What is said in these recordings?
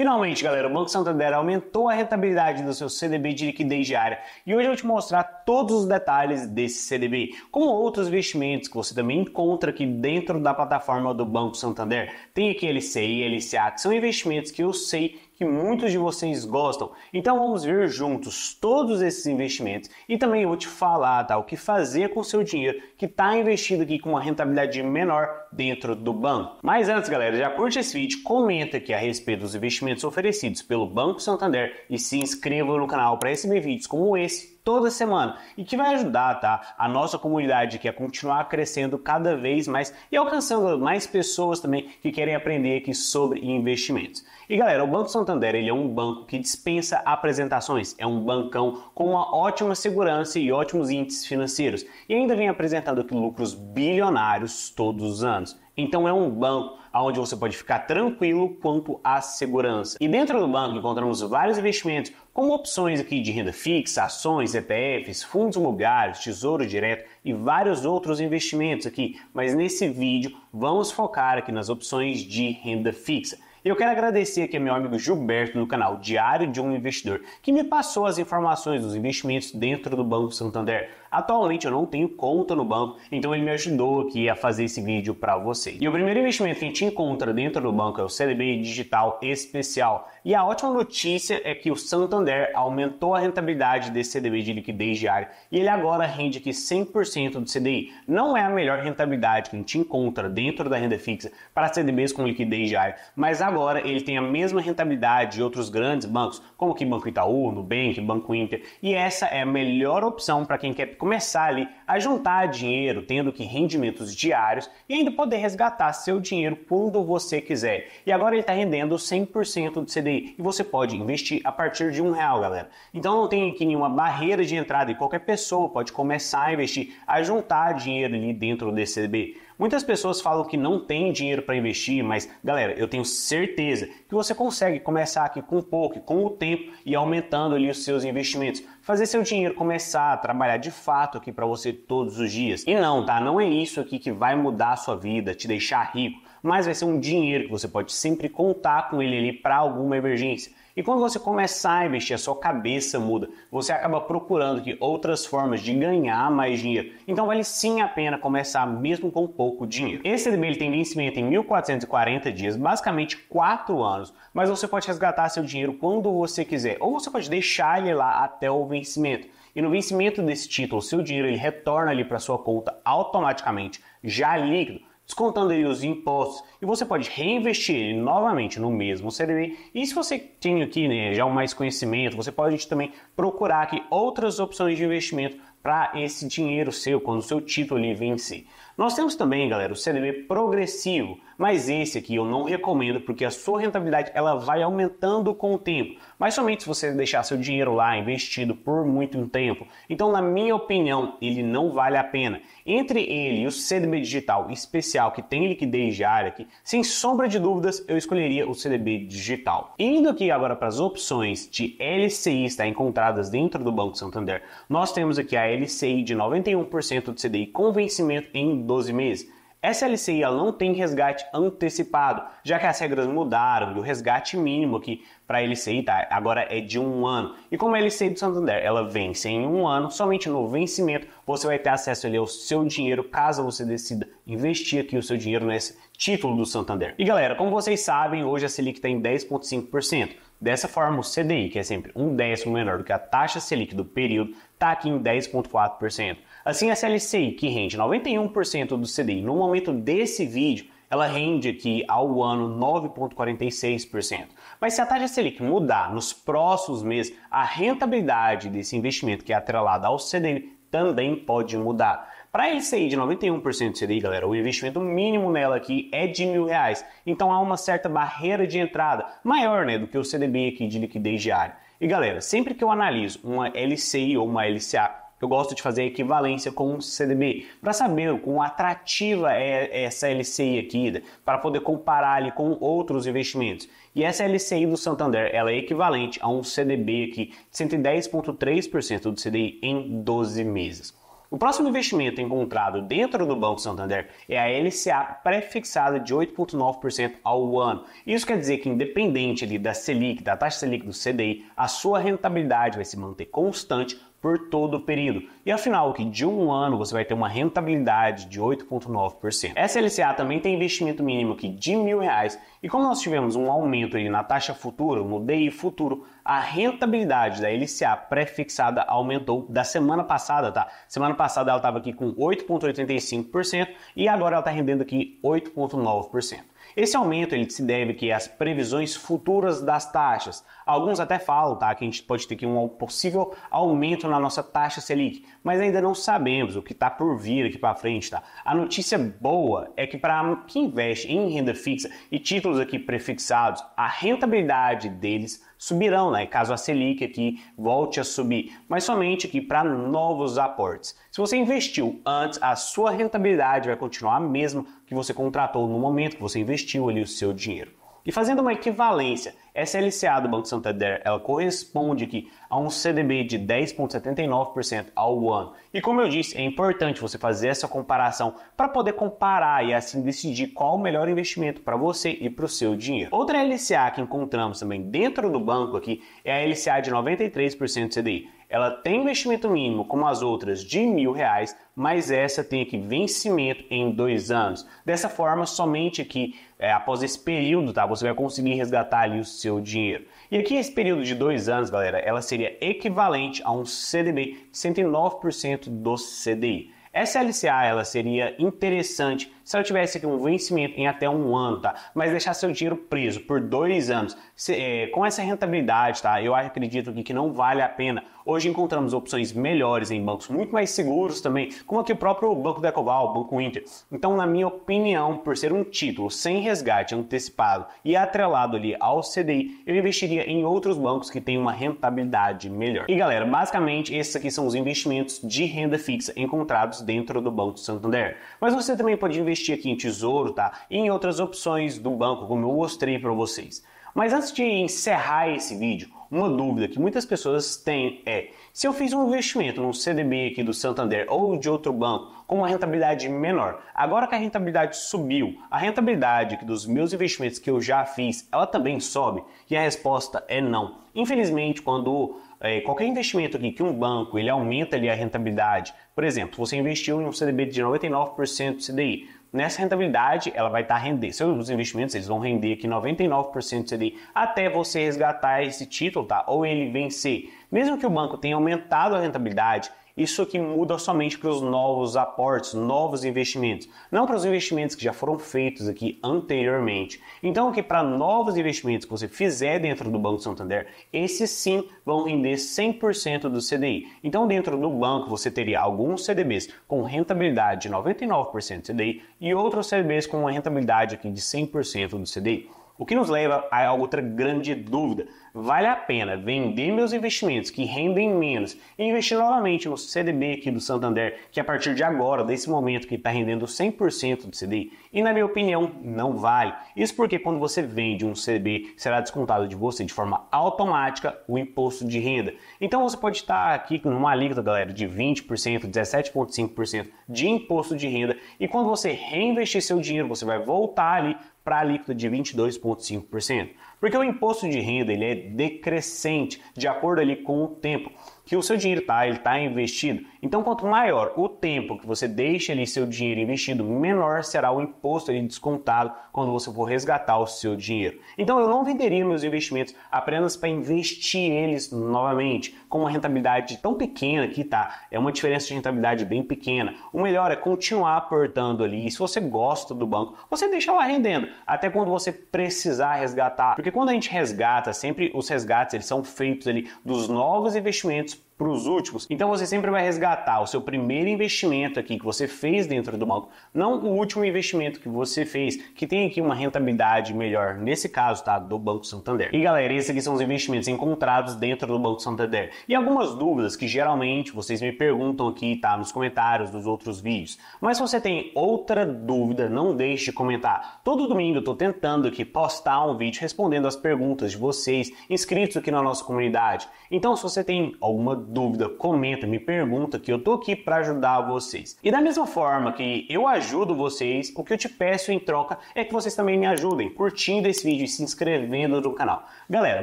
Finalmente, galera, o Banco Santander aumentou a rentabilidade do seu CDB de liquidez diária e hoje eu vou te mostrar todos os detalhes desse CDB, como outros investimentos que você também encontra aqui dentro da plataforma do Banco Santander. Tem aqui LCI, LCA, que são investimentos que eu sei que muitos de vocês gostam. Então vamos ver juntos todos esses investimentos e também vou te falar tá, o que fazer com o seu dinheiro que está investido aqui com uma rentabilidade menor dentro do banco. Mas antes, galera, já curte esse vídeo, comenta aqui a respeito dos investimentos oferecidos pelo Banco Santander e se inscreva no canal para receber vídeos como esse toda semana e que vai ajudar, tá? A nossa comunidade que é continuar crescendo cada vez mais e alcançando mais pessoas também que querem aprender aqui sobre investimentos. E galera, o Banco Santander ele é um banco que dispensa apresentações, é um bancão com uma ótima segurança e ótimos índices financeiros e ainda vem apresentando lucros bilionários todos os anos. Então é um banco onde você pode ficar tranquilo quanto à segurança. E dentro do banco encontramos vários investimentos, como opções aqui de renda fixa, ações, ETFs, fundos imobiliários, tesouro direto e vários outros investimentos aqui. Mas nesse vídeo vamos focar aqui nas opções de renda fixa. Eu quero agradecer aqui ao meu amigo Gilberto no canal Diário de um Investidor, que me passou as informações dos investimentos dentro do Banco Santander. Atualmente eu não tenho conta no banco, então ele me ajudou aqui a fazer esse vídeo para você. E o primeiro investimento que a gente encontra dentro do banco é o CDB Digital Especial. E a ótima notícia é que o Santander aumentou a rentabilidade desse CDB de liquidez diária e ele agora rende aqui 100% do CDI. Não é a melhor rentabilidade que a gente encontra dentro da renda fixa para CDBs com liquidez diária, mas agora ele tem a mesma rentabilidade de outros grandes bancos, como que Banco Itaú, Nubank, Banco Inter, e essa é a melhor opção para quem quer começar ali a juntar dinheiro, tendo que rendimentos diários e ainda poder resgatar seu dinheiro quando você quiser. E agora ele está rendendo 100% do CDI e você pode investir a partir de um real, galera. Então não tem aqui nenhuma barreira de entrada e qualquer pessoa pode começar a investir, a juntar dinheiro ali dentro do CDB. Muitas pessoas falam que não tem dinheiro para investir, mas galera, eu tenho certeza que você consegue começar aqui com pouco, com o tempo e aumentando ali os seus investimentos. Fazer seu dinheiro começar a trabalhar de fato aqui para você todos os dias. E não, tá? Não é isso aqui que vai mudar a sua vida, te deixar rico, mas vai ser um dinheiro que você pode sempre contar com ele ali para alguma emergência. E quando você começar a investir, a sua cabeça muda. Você acaba procurando que outras formas de ganhar mais dinheiro. Então vale sim a pena começar mesmo com pouco dinheiro. Esse CDB ele tem vencimento em 1440 dias, basicamente 4 anos, mas você pode resgatar seu dinheiro quando você quiser, ou você pode deixar ele lá até o vencimento. E no vencimento desse título, seu dinheiro ele retorna ali para sua conta automaticamente, já líquido descontando aí os impostos e você pode reinvestir novamente no mesmo CDB. E se você tem aqui né, já mais conhecimento, você pode também procurar aqui outras opções de investimento para esse dinheiro seu quando o seu título ali vencer. Nós temos também, galera, o CDB progressivo, mas esse aqui eu não recomendo porque a sua rentabilidade ela vai aumentando com o tempo, mas somente se você deixar seu dinheiro lá investido por muito tempo. Então, na minha opinião, ele não vale a pena. Entre ele e o CDB digital especial, que tem liquidez diária, que sem sombra de dúvidas eu escolheria o CDB digital. Indo aqui agora para as opções de LCI está encontradas dentro do Banco Santander, nós temos aqui a LCI de 91% de CDI com vencimento em 12 meses. Essa LCI não tem resgate antecipado, já que as regras mudaram e o resgate mínimo aqui para a LCI, tá? Agora é de um ano. E como a LCI do Santander, ela vence em um ano, somente no vencimento você vai ter acesso ali ao seu dinheiro, caso você decida investir aqui o seu dinheiro nesse título do Santander. E galera, como vocês sabem, hoje a Selic está em 10,5%. Dessa forma, o CDI, que é sempre um décimo menor do que a taxa Selic do período, está aqui em 10,4%. Assim, a LCI que rende 91% do CDI no momento desse vídeo, ela rende aqui ao ano 9,46%. Mas se a taxa Selic mudar nos próximos meses, a rentabilidade desse investimento que é atrelado ao CDI também pode mudar. Para esse LCI de 91% de CDI, galera, o investimento mínimo nela aqui é de mil reais. Então há uma certa barreira de entrada maior né, do que o CDB aqui de liquidez diária. E galera, sempre que eu analiso uma LCI ou uma LCA eu gosto de fazer a equivalência com o CDB, para saber o quão atrativa é essa LCI aqui, né? para poder comparar ali com outros investimentos. E essa LCI do Santander, ela é equivalente a um CDB aqui de 110.3% do CDI em 12 meses. O próximo investimento encontrado dentro do Banco Santander é a LCA prefixada de 8,9% ao ano. Isso quer dizer que, independente ali da Selic, da taxa Selic do CDI, a sua rentabilidade vai se manter constante por todo o período. E afinal, que de um ano você vai ter uma rentabilidade de 8,9%. Essa LCA também tem investimento mínimo aqui de mil reais. E como nós tivemos um aumento aí na taxa futura, no DI futuro, a rentabilidade da LCA pré-fixada aumentou da semana passada, tá? Semana passada ela estava aqui com 8,85% e agora ela está rendendo aqui 8,9%. Esse aumento ele se deve que às previsões futuras das taxas. Alguns até falam tá, que a gente pode ter aqui um possível aumento na nossa taxa Selic, mas ainda não sabemos o que está por vir aqui para frente. Tá? A notícia boa é que para quem investe em renda fixa e títulos aqui prefixados, a rentabilidade deles subirão, né? Caso a Selic aqui volte a subir, mas somente aqui para novos aportes. Se você investiu antes, a sua rentabilidade vai continuar a mesma que você contratou no momento que você investiu ali o seu dinheiro. E fazendo uma equivalência essa LCA do Banco Santander, ela corresponde aqui a um CDB de 10,79% ao ano. E como eu disse, é importante você fazer essa comparação para poder comparar e assim decidir qual o melhor investimento para você e para o seu dinheiro. Outra LCA que encontramos também dentro do banco aqui é a LCA de 93% CDI. Ela tem investimento mínimo, como as outras, de mil reais, mas essa tem aqui vencimento em dois anos. Dessa forma, somente aqui é, após esse período, tá? Você vai conseguir resgatar ali o seu dinheiro. E aqui esse período de dois anos, galera, ela seria equivalente a um CDB 109% do CDI. Essa LCA ela seria interessante se ela tivesse aqui um vencimento em até um ano, tá? Mas deixar seu dinheiro preso por dois anos se, é, com essa rentabilidade, tá? Eu acredito que não vale a pena Hoje encontramos opções melhores em bancos muito mais seguros também, como aqui o próprio Banco Decoval, Banco Inter. Então, na minha opinião, por ser um título sem resgate antecipado e atrelado ali ao CDI, eu investiria em outros bancos que têm uma rentabilidade melhor. E galera, basicamente esses aqui são os investimentos de renda fixa encontrados dentro do Banco Santander. Mas você também pode investir aqui em tesouro, tá? E em outras opções do banco, como eu mostrei para vocês. Mas antes de encerrar esse vídeo, uma dúvida que muitas pessoas têm é: se eu fiz um investimento num CDB aqui do Santander ou de outro banco, com uma rentabilidade menor. Agora que a rentabilidade subiu, a rentabilidade dos meus investimentos que eu já fiz, ela também sobe? E a resposta é não. Infelizmente, quando é, qualquer investimento aqui que um banco ele aumenta ali a rentabilidade, por exemplo, você investiu em um CDB de 99% CDI, nessa rentabilidade ela vai estar tá rendendo. Seus investimentos eles vão render aqui 99% CDI até você resgatar esse título, tá? Ou ele vencer. Mesmo que o banco tenha aumentado a rentabilidade, isso que muda somente para os novos aportes, novos investimentos, não para os investimentos que já foram feitos aqui anteriormente. Então, que para novos investimentos que você fizer dentro do Banco Santander, esses sim vão render 100% do CDI. Então, dentro do banco, você teria alguns CDBs com rentabilidade de 99% do CDI e outros CDBs com uma rentabilidade aqui de 100% do CDI. O que nos leva a outra grande dúvida vale a pena vender meus investimentos que rendem menos e investir novamente no CDB aqui do Santander, que a partir de agora, desse momento que está rendendo 100% do CDI, e na minha opinião, não vale. Isso porque quando você vende um CDB, será descontado de você de forma automática o imposto de renda. Então você pode estar aqui com uma alíquota, galera, de 20%, 17,5% de imposto de renda, e quando você reinvestir seu dinheiro, você vai voltar ali para a alíquota de 22,5%. Porque o imposto de renda ele é decrescente de acordo ali com o tempo que o seu dinheiro está, ele está investido. Então, quanto maior o tempo que você deixa ali seu dinheiro investido, menor será o imposto ali descontado quando você for resgatar o seu dinheiro. Então, eu não venderia meus investimentos apenas para investir eles novamente, com uma rentabilidade tão pequena que tá, é uma diferença de rentabilidade bem pequena. O melhor é continuar aportando ali. E se você gosta do banco, você deixa lá rendendo até quando você precisar resgatar, porque porque quando a gente resgata, sempre os resgates eles são feitos ali dos novos investimentos para os últimos. Então você sempre vai resgatar o seu primeiro investimento aqui que você fez dentro do banco, não o último investimento que você fez, que tem aqui uma rentabilidade melhor, nesse caso, tá? Do Banco Santander. E galera, esses aqui são os investimentos encontrados dentro do Banco Santander. E algumas dúvidas que geralmente vocês me perguntam aqui, tá? Nos comentários dos outros vídeos. Mas se você tem outra dúvida, não deixe de comentar. Todo domingo eu tô tentando aqui postar um vídeo respondendo as perguntas de vocês inscritos aqui na nossa comunidade. Então, se você tem alguma dúvida, comenta, me pergunta que eu tô aqui para ajudar vocês. E da mesma forma que eu ajudo vocês, o que eu te peço em troca é que vocês também me ajudem curtindo esse vídeo e se inscrevendo no canal. Galera,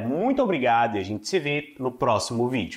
muito obrigado e a gente se vê no próximo vídeo.